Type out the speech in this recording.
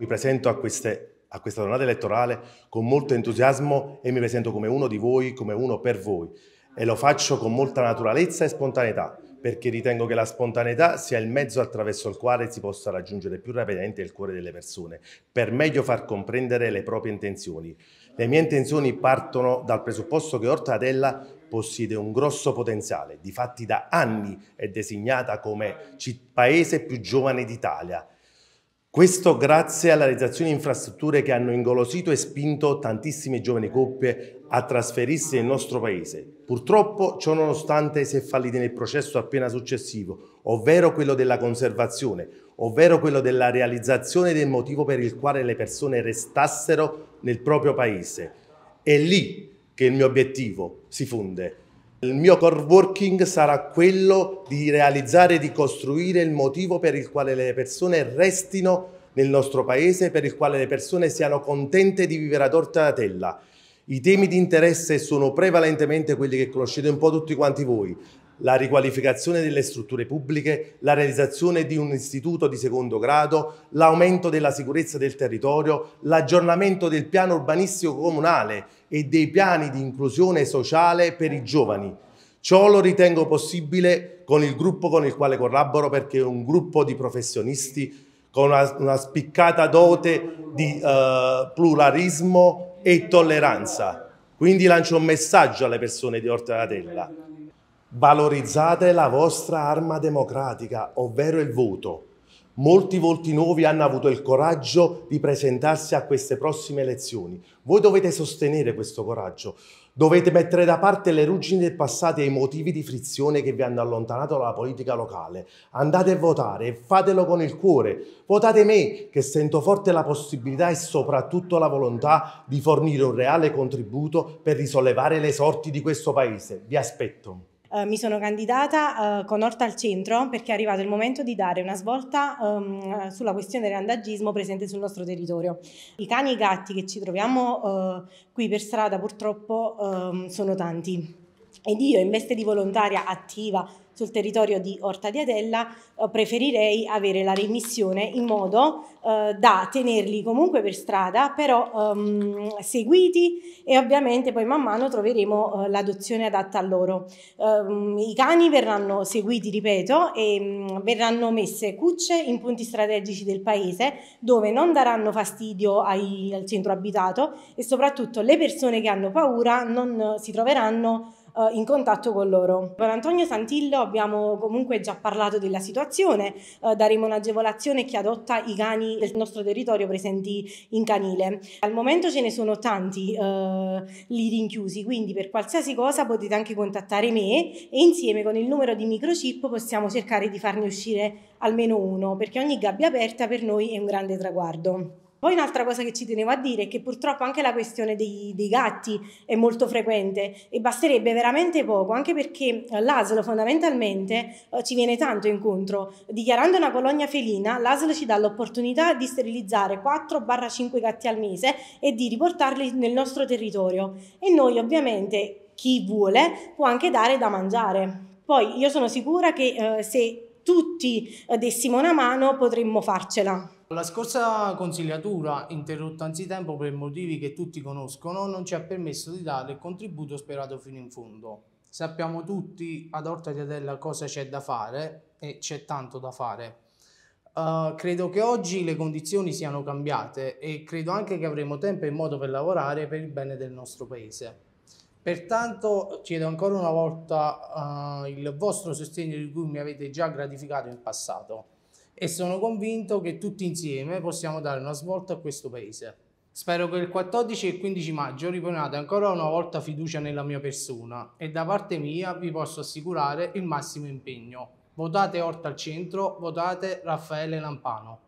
Mi presento a, queste, a, questa tornata elettorale con molto entusiasmo e mi presento come uno di voi, come uno per voi. E lo faccio con molta naturalezza e spontaneità, perché ritengo che la spontaneità sia il mezzo attraverso il quale si possa raggiungere più rapidamente il cuore delle persone, per meglio far comprendere le proprie intenzioni. Le mie intenzioni partono dal presupposto che Orta Adella possiede un grosso potenziale, difatti da anni è designata come paese più giovane d'Italia questo grazie alla realizzazione di infrastrutture che hanno ingolosito e spinto tantissime giovani coppie a trasferirsi nel nostro paese. Purtroppo ciò nonostante si è falliti nel processo appena successivo, ovvero quello della conservazione, ovvero quello della realizzazione del motivo per il quale le persone restassero nel proprio paese. È lì che il mio obiettivo si funde, il mio core working sarà quello di realizzare e di costruire il motivo per il quale le persone restino nel nostro paese, per il quale le persone siano contente di vivere ad Ortatella. I temi di interesse sono prevalentemente quelli che conoscete un po' tutti quanti voi, la riqualificazione delle strutture pubbliche, la realizzazione di un istituto di secondo grado, l'aumento della sicurezza del territorio, l'aggiornamento del piano urbanistico comunale e dei piani di inclusione sociale per i giovani. Ciò lo ritengo possibile con il gruppo con il quale collaboro perché è un gruppo di professionisti con una, una spiccata dote di eh, pluralismo e tolleranza. Quindi lancio un messaggio alle persone di Orte Latella Valorizzate la vostra arma democratica, ovvero il voto. Molti volti nuovi hanno avuto il coraggio di presentarsi a queste prossime elezioni. Voi dovete sostenere questo coraggio. Dovete mettere da parte le ruggini del passato e i motivi di frizione che vi hanno allontanato dalla politica locale. Andate a votare e fatelo con il cuore. Votate me, che sento forte la possibilità e soprattutto la volontà di fornire un reale contributo per risollevare le sorti di questo Paese. Vi aspetto. Eh, mi sono candidata eh, con Orta al centro perché è arrivato il momento di dare una svolta ehm, sulla questione del randagismo presente sul nostro territorio. I cani e i gatti che ci troviamo eh, qui per strada purtroppo ehm, sono tanti ed io in veste di volontaria attiva sul territorio di Orta di Adella eh, preferirei avere la remissione in modo eh, da tenerli comunque per strada però ehm, seguiti e ovviamente poi man mano troveremo eh, l'adozione adatta a loro ehm, i cani verranno seguiti ripeto e mh, mm, verranno messe cucce in punti strategici del paese dove non daranno fastidio ai, al centro abitato e soprattutto le persone che hanno paura non si troveranno eh, in contatto con loro. Con Antonio Santillo abbiamo comunque già parlato della situazione, eh, daremo un'agevolazione a chi adotta i cani del nostro territorio presenti in canile. Al momento ce ne sono tanti eh, lì rinchiusi, quindi per qualsiasi cosa potete anche contattare me e insieme con il numero di microchip possiamo cercare di farne uscire almeno uno, perché ogni gabbia aperta per noi è un grande traguardo. Poi un'altra cosa che ci tenevo a dire è che purtroppo anche la questione dei, dei gatti è molto frequente e basterebbe veramente poco, anche perché eh, l'ASL fondamentalmente eh, ci viene tanto incontro. Dichiarando una colonia felina, l'ASL ci dà l'opportunità di sterilizzare 4-5 gatti al mese e di riportarli nel nostro territorio. E noi ovviamente chi vuole può anche dare da mangiare. Poi io sono sicura che eh, se tutti eh, dessimo una mano potremmo farcela. La scorsa consigliatura, interrotta anzitempo per motivi che tutti conoscono, non ci ha permesso di dare il contributo sperato fino in fondo. Sappiamo tutti ad Orta di Adella cosa c'è da fare e c'è tanto da fare. Uh, credo che oggi le condizioni siano cambiate e credo anche che avremo tempo e modo per lavorare per il bene del nostro paese. Pertanto chiedo ancora una volta eh, il vostro sostegno di cui mi avete già gratificato in passato e sono convinto che tutti insieme possiamo dare una svolta a questo paese. Spero che il 14 e 15 maggio riponiate ancora una volta fiducia nella mia persona e da parte mia vi posso assicurare il massimo impegno. Votate Orta al centro, votate Raffaele Lampano.